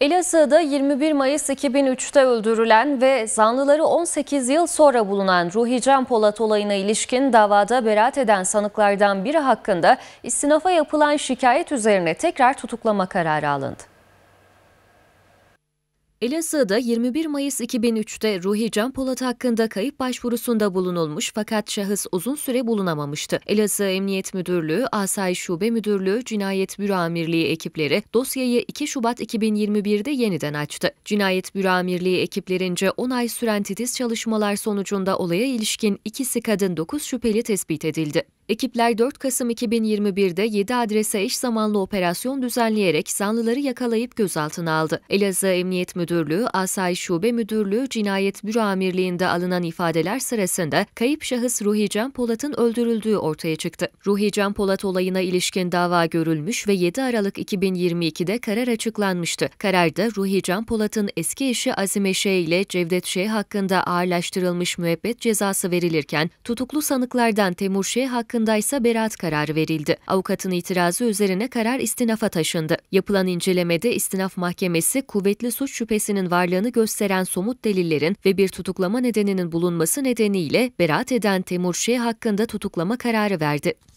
Elazığ'da 21 Mayıs 2003'te öldürülen ve zanlıları 18 yıl sonra bulunan Ruhi Polat olayına ilişkin davada beraat eden sanıklardan biri hakkında istinafa yapılan şikayet üzerine tekrar tutuklama kararı alındı. Elazığ'da 21 Mayıs 2003'te Ruhi Can Polat hakkında kayıp başvurusunda bulunulmuş fakat şahıs uzun süre bulunamamıştı. Elazığ Emniyet Müdürlüğü, Asayiş Şube Müdürlüğü, Cinayet Büro Amirliği ekipleri dosyayı 2 Şubat 2021'de yeniden açtı. Cinayet Büro Amirliği ekiplerince 10 ay süren titiz çalışmalar sonucunda olaya ilişkin ikisi kadın 9 şüpheli tespit edildi. Ekipler 4 Kasım 2021'de 7 adrese eş zamanlı operasyon düzenleyerek zanlıları yakalayıp gözaltına aldı. Elazığ Emniyet Müdürlüğü Müdürlüğü Asayiş Şube Müdürlüğü Cinayet Büro Amirliği'nde alınan ifadeler sırasında kayıp şahıs Ruhi Can Polat'ın öldürüldüğü ortaya çıktı. Ruhi Can Polat olayına ilişkin dava görülmüş ve 7 Aralık 2022'de karar açıklanmıştı. Kararda Ruhi Can Polat'ın eski eşi Azime Şeh ile Cevdet Şeh hakkında ağırlaştırılmış müebbet cezası verilirken tutuklu sanıklardan Temur Şeh hakkında ise beraat kararı verildi. Avukatın itirazı üzerine karar istinafa taşındı. Yapılan incelemede istinaf mahkemesi kuvvetli suç şüphesi şüphesinin varlığını gösteren somut delillerin ve bir tutuklama nedeninin bulunması nedeniyle beraat eden Temur Şeh hakkında tutuklama kararı verdi.